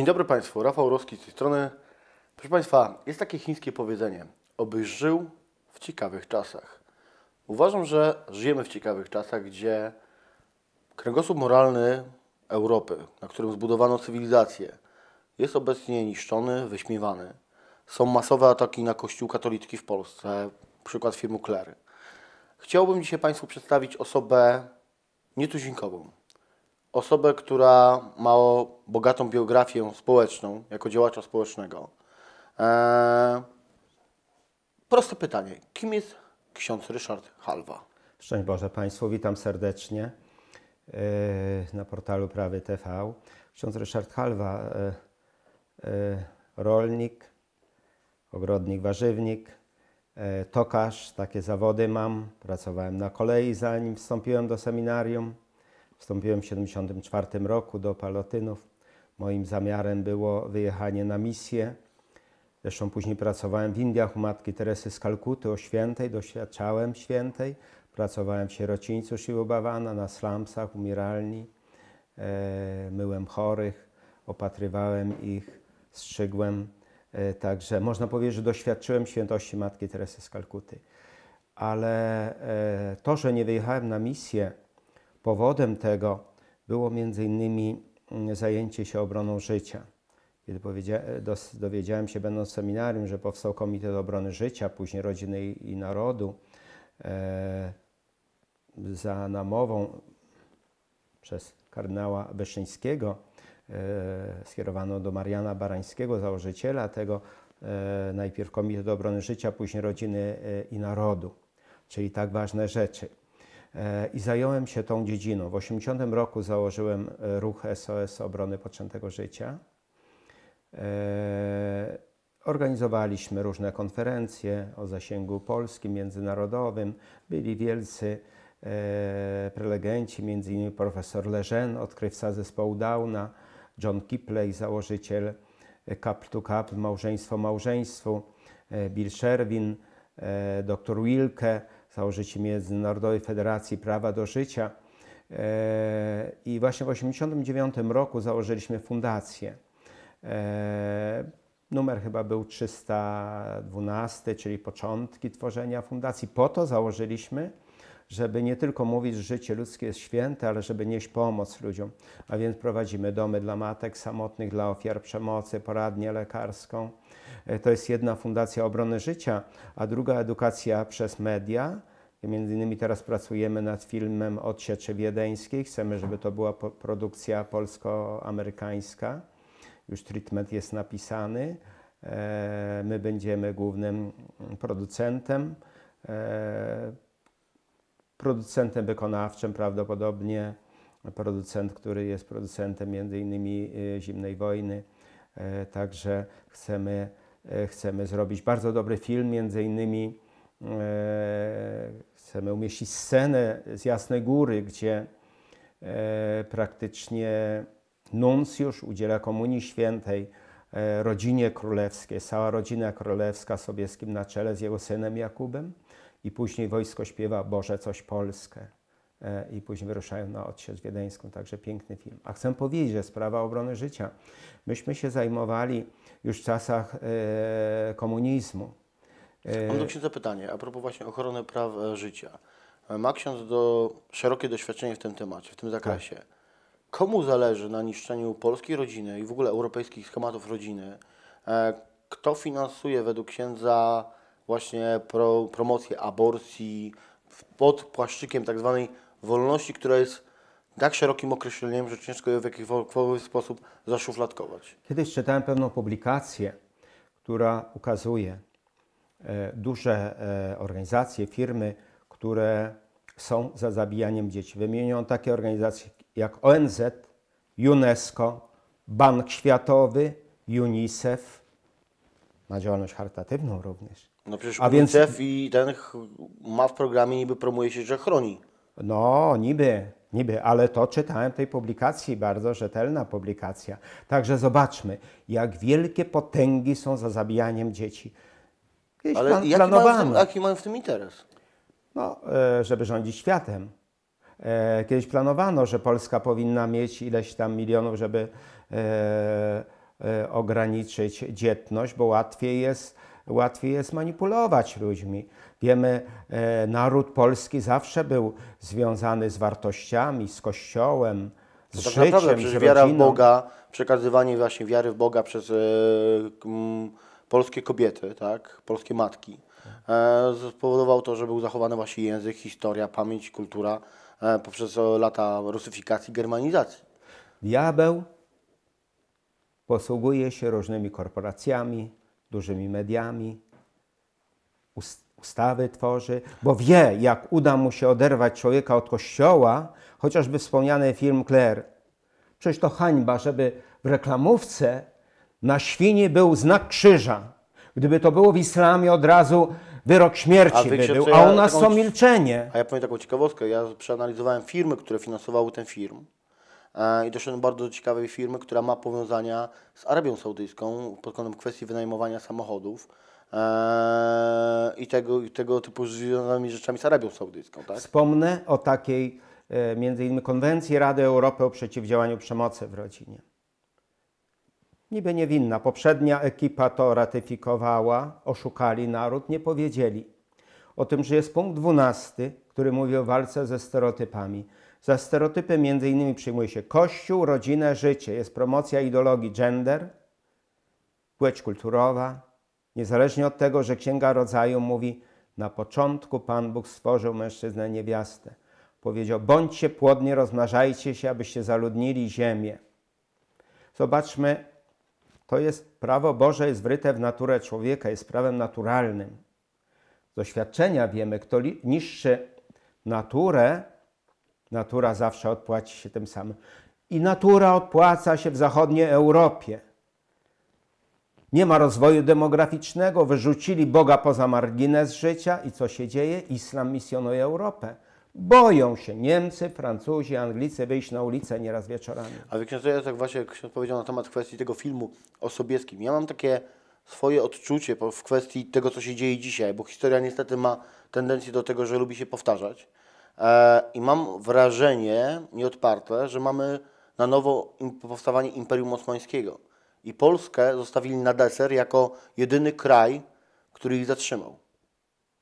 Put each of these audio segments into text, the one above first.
Dzień dobry Państwu, Rafał Roski z tej strony. Proszę Państwa, jest takie chińskie powiedzenie, obyś żył w ciekawych czasach. Uważam, że żyjemy w ciekawych czasach, gdzie kręgosłup moralny Europy, na którym zbudowano cywilizację, jest obecnie niszczony, wyśmiewany. Są masowe ataki na kościół katolicki w Polsce, przykład firmy Klery. Chciałbym dzisiaj Państwu przedstawić osobę nietuzinkową, osobę, która ma bogatą biografię społeczną, jako działacza społecznego. Eee, proste pytanie. Kim jest ksiądz Ryszard Halwa? Szczęść Boże Państwu, witam serdecznie yy, na portalu Prawy TV. Ksiądz Ryszard Halwa, yy, yy, rolnik, ogrodnik, warzywnik, tokarz, takie zawody mam. Pracowałem na kolei zanim wstąpiłem do seminarium. Wstąpiłem w 1974 roku do Palotynów. Moim zamiarem było wyjechanie na misję. Zresztą później pracowałem w Indiach u matki Teresy z Kalkuty o świętej, doświadczałem świętej. Pracowałem w sierocińcu Siłobawana na slumsach, umieralni. E, myłem chorych, opatrywałem ich, strzygłem. E, także można powiedzieć, że doświadczyłem świętości matki Teresy z Kalkuty. Ale e, to, że nie wyjechałem na misję, Powodem tego było m.in. Mm, zajęcie się obroną życia. Kiedy e, dowiedziałem się, będąc w seminarium, że powstał Komitet Obrony Życia, później Rodziny i Narodu, e, za namową przez kardynała Beszyńskiego e, skierowano do Mariana Barańskiego, założyciela tego e, najpierw Komitet Obrony Życia, później Rodziny e, i Narodu, czyli tak ważne rzeczy. E, i zająłem się tą dziedziną. W 80 roku założyłem e, ruch SOS Obrony Poczętego Życia. E, organizowaliśmy różne konferencje o zasięgu polskim, międzynarodowym. Byli wielcy prelegenci, m.in. profesor Lejeune, odkrywca zespołu Downa, John Kipley, założyciel Cup to Cup, Małżeństwo Małżeństwu, Bill Sherwin, dr Wilke, założyciel Międzynarodowej Federacji Prawa do Życia. E, I właśnie w 1989 roku założyliśmy fundację. E, numer chyba był 312, czyli początki tworzenia fundacji. Po to założyliśmy, żeby nie tylko mówić, że życie ludzkie jest święte, ale żeby nieść pomoc ludziom. A więc prowadzimy domy dla matek samotnych, dla ofiar przemocy, poradnię lekarską. E, to jest jedna Fundacja Obrony Życia, a druga edukacja przez media. Między innymi teraz pracujemy nad filmem od Sieczy Wiedeńskiej. Chcemy, żeby to była produkcja polsko-amerykańska. Już treatment jest napisany. E, my będziemy głównym producentem, e, producentem wykonawczym prawdopodobnie, producent, który jest producentem między innymi y, Zimnej Wojny. Także chcemy E, chcemy zrobić bardzo dobry film, między innymi e, chcemy umieścić scenę z Jasnej Góry, gdzie e, praktycznie nuncjusz udziela Komunii Świętej rodzinie królewskiej, cała rodzina królewska sobie z kim na czele z jego synem Jakubem i później wojsko śpiewa Boże coś Polskę. E, i później wyruszają na odsiad wiedeńską. Także piękny film. A chcę powiedzieć, że sprawa obrony życia. Myśmy się zajmowali już w czasach e, komunizmu. E, mam do księdza pytanie a propos właśnie ochrony praw życia. Ma ksiądz do, szerokie doświadczenie w tym temacie, w tym zakresie. Tak. Komu zależy na niszczeniu polskiej rodziny i w ogóle europejskich schematów rodziny? Kto finansuje według księdza właśnie pro, promocję aborcji pod płaszczykiem tak zwanej wolności, która jest tak szerokim określeniem, że ciężko je w jakikolwiek sposób zaszufladkować. Kiedyś czytałem pewną publikację, która ukazuje e, duże e, organizacje, firmy, które są za zabijaniem dzieci. Wymienią takie organizacje jak ONZ, UNESCO, Bank Światowy, UNICEF. Ma działalność charytatywną również. No przecież A UNICEF więc... i ten ma w programie niby promuje się, że chroni no, niby, niby, ale to czytałem tej publikacji, bardzo rzetelna publikacja. Także zobaczmy, jak wielkie potęgi są za zabijaniem dzieci. Kiedyś ale jaki, mają tym, jaki mają w tym interes? No, e, żeby rządzić światem. E, kiedyś planowano, że Polska powinna mieć ileś tam milionów, żeby e, ograniczyć dzietność, bo łatwiej jest łatwiej jest manipulować ludźmi. Wiemy, e, naród polski zawsze był związany z wartościami, z Kościołem, z to no tak życiem, naprawdę, przecież wiara w Boga, przekazywanie właśnie wiary w Boga przez e, m, polskie kobiety, tak, polskie matki, e, spowodował to, że był zachowany właśnie język, historia, pamięć, kultura e, poprzez e, lata rusyfikacji, germanizacji. Diabeł posługuje się różnymi korporacjami, dużymi mediami, ustawy tworzy, bo wie, jak uda mu się oderwać człowieka od kościoła, chociażby wspomniany film Claire. Przecież to hańba, żeby w reklamówce na świni był znak krzyża. Gdyby to było w islamie, od razu wyrok śmierci a by był, a u nas to milczenie. A ja powiem taką ciekawostkę, ja przeanalizowałem firmy, które finansowały ten film. E, i doszedłem bardzo ciekawej firmy, która ma powiązania z Arabią Saudyjską pod kątem kwestii wynajmowania samochodów e, i tego, i tego typu związanymi rzeczami z Arabią Saudyjską. Tak? Wspomnę o takiej e, między innymi konwencji Rady Europy o przeciwdziałaniu przemocy w rodzinie. Niby niewinna. Poprzednia ekipa to ratyfikowała, oszukali naród, nie powiedzieli o tym, że jest punkt 12, który mówi o walce ze stereotypami. Za stereotypy m.in. przyjmuje się kościół, rodzinę, życie. Jest promocja ideologii gender, płeć kulturowa. Niezależnie od tego, że Księga Rodzaju mówi, na początku Pan Bóg stworzył mężczyznę i niewiastę. Powiedział, bądźcie płodni, rozmnażajcie się, abyście zaludnili ziemię. Zobaczmy, to jest prawo Boże, jest wryte w naturę człowieka, jest prawem naturalnym. Z doświadczenia wiemy, kto niższy naturę, Natura zawsze odpłaci się tym samym. I natura odpłaca się w zachodniej Europie. Nie ma rozwoju demograficznego, wyrzucili Boga poza margines życia i co się dzieje? Islam misjonuje Europę. Boją się Niemcy, Francuzi, Anglicy wyjść na ulicę nieraz wieczorami. A wy, ksiądz ja tak właśnie ksiądz powiedział na temat kwestii tego filmu o Sobieskim. Ja mam takie swoje odczucie w kwestii tego, co się dzieje dzisiaj, bo historia niestety ma tendencję do tego, że lubi się powtarzać. E, I mam wrażenie nieodparte, że mamy na nowo powstawanie Imperium Osmańskiego. I Polskę zostawili na deser jako jedyny kraj, który ich zatrzymał.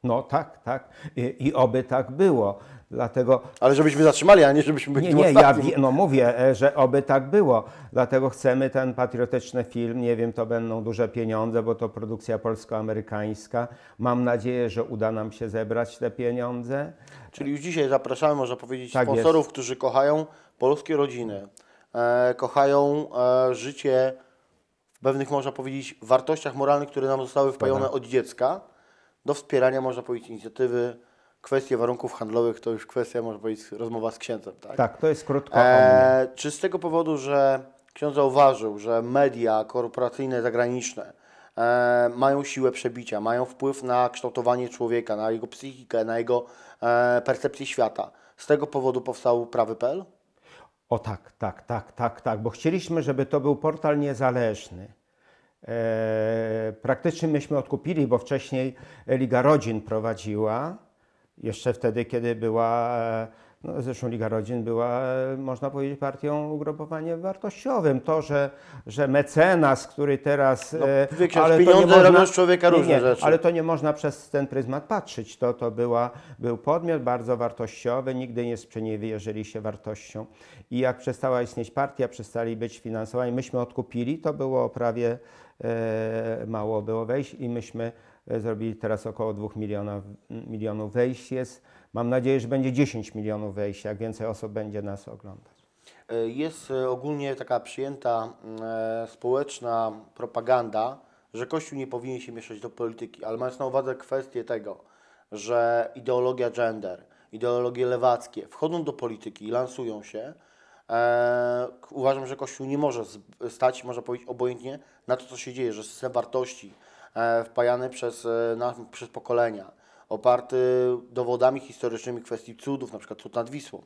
No tak, tak. I, i oby tak było. Dlatego... Ale żebyśmy zatrzymali, a nie żebyśmy byli Nie, nie, ja no mówię, e, że oby tak było. Dlatego chcemy ten patriotyczny film. Nie wiem, to będą duże pieniądze, bo to produkcja polsko-amerykańska. Mam nadzieję, że uda nam się zebrać te pieniądze. Czyli już dzisiaj zapraszamy, można powiedzieć, tak sponsorów, jest. którzy kochają polskie rodziny, e, kochają e, życie w pewnych, można powiedzieć, wartościach moralnych, które nam zostały wpajone od dziecka do wspierania, można powiedzieć, inicjatywy. Kwestie warunków handlowych to już kwestia, można powiedzieć, rozmowa z księdzem. Tak, tak to jest krótko. E, czy z tego powodu, że ksiądz zauważył, że media korporacyjne, zagraniczne e, mają siłę przebicia, mają wpływ na kształtowanie człowieka, na jego psychikę, na jego e, percepcję świata? Z tego powodu powstał prawy.pl? O tak, tak, tak, tak, tak, bo chcieliśmy, żeby to był portal niezależny E, praktycznie myśmy odkupili, bo wcześniej Liga Rodzin prowadziła, jeszcze wtedy, kiedy była, e, no zresztą Liga Rodzin była, e, można powiedzieć, partią ugrupowaniem wartościowym. To, że, że mecenas, który teraz... No, ale pieniądze to nie można, z człowieka różne nie, rzeczy. Ale to nie można przez ten pryzmat patrzeć. To, to była, był podmiot bardzo wartościowy, nigdy nie sprzeniewierzyli się wartością. I jak przestała istnieć partia, przestali być finansowani, myśmy odkupili, to było prawie E, mało było wejść i myśmy e, zrobili teraz około 2 miliona, milionów wejść jest. Mam nadzieję, że będzie 10 milionów wejść, jak więcej osób będzie nas oglądać. E, jest ogólnie taka przyjęta społeczna propaganda, że Kościół nie powinien się mieszać do polityki, ale mając na uwadze kwestię tego, że ideologia gender, ideologie lewackie wchodzą do polityki i lansują się, E, uważam, że Kościół nie może stać, można powiedzieć, obojętnie na to, co się dzieje, że system wartości e, wpajany przez, e, na, przez pokolenia, oparty dowodami historycznymi kwestii cudów, na przykład cud nad Wisłą,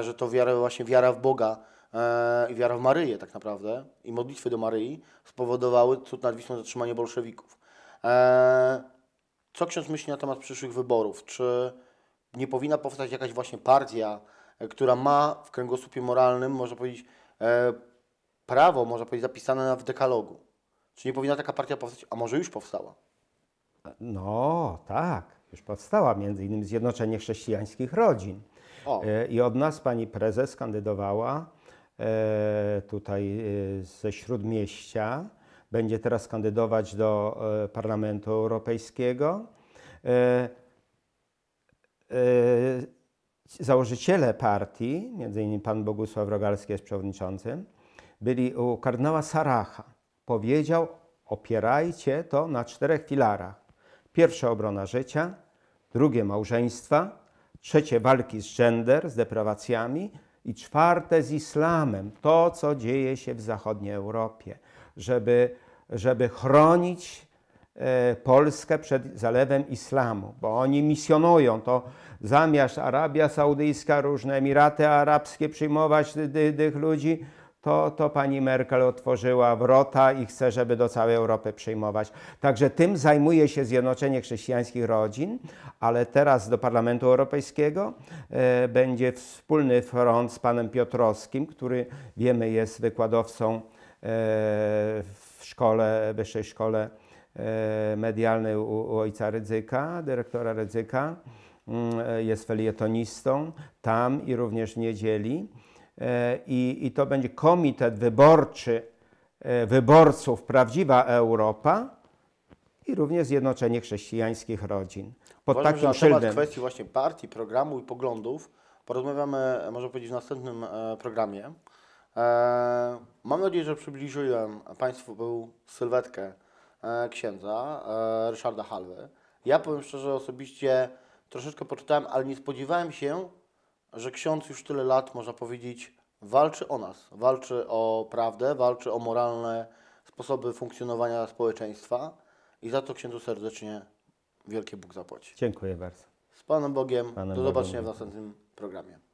że to wiara, właśnie wiara w Boga i wiara w Maryję tak naprawdę i modlitwy do Maryi spowodowały cud nad Wisłą zatrzymanie bolszewików. Co ksiądz myśli na temat przyszłych wyborów? Czy nie powinna powstać jakaś właśnie partia która ma w kręgosłupie moralnym, można powiedzieć, e, prawo, można powiedzieć, zapisane w dekalogu. Czy nie powinna taka partia powstać? A może już powstała? No, tak. Już powstała między innymi Zjednoczenie Chrześcijańskich Rodzin. O. E, I od nas pani prezes kandydowała e, tutaj e, ze Śródmieścia. Będzie teraz kandydować do e, Parlamentu Europejskiego. E, założyciele partii, między innymi pan Bogusław Rogalski jest przewodniczącym, byli u kardynała Saracha. Powiedział, opierajcie to na czterech filarach. Pierwsze obrona życia, drugie małżeństwa, trzecie walki z gender, z deprawacjami i czwarte z islamem. To, co dzieje się w zachodniej Europie, żeby, żeby chronić E, Polskę przed zalewem islamu, bo oni misjonują. To zamiast Arabia Saudyjska, różne Emiraty Arabskie przyjmować tych ludzi, to, to pani Merkel otworzyła wrota i chce, żeby do całej Europy przyjmować. Także tym zajmuje się Zjednoczenie Chrześcijańskich Rodzin, ale teraz do Parlamentu Europejskiego e, będzie wspólny front z panem Piotrowskim, który wiemy jest wykładowcą e, w szkole, wyższej szkole E, medialny u, ojca Rydzyka, dyrektora Rydzyka. Mm, e, jest felietonistą tam i również w niedzieli. E, I, I to będzie komitet wyborczy wyborców, prawdziwa Europa i również Zjednoczenie Chrześcijańskich Rodzin. Pod Uważam, takim szyldem. na temat kwestii właśnie partii, programu i poglądów porozmawiamy, można powiedzieć, w następnym programie. mam nadzieję, że przybliżyłem Państwu był sylwetkę E, księdza e, Ryszarda Halwy. Ja powiem szczerze, osobiście troszeczkę poczytałem, ale nie spodziewałem się, że ksiądz już tyle lat, można powiedzieć, walczy o nas, walczy o prawdę, walczy o moralne sposoby funkcjonowania społeczeństwa i za to księdzu serdecznie wielkie Bóg zapłaci. Dziękuję bardzo. Z Panem Bogiem. Panem do zobaczenia Bogiem. w następnym programie.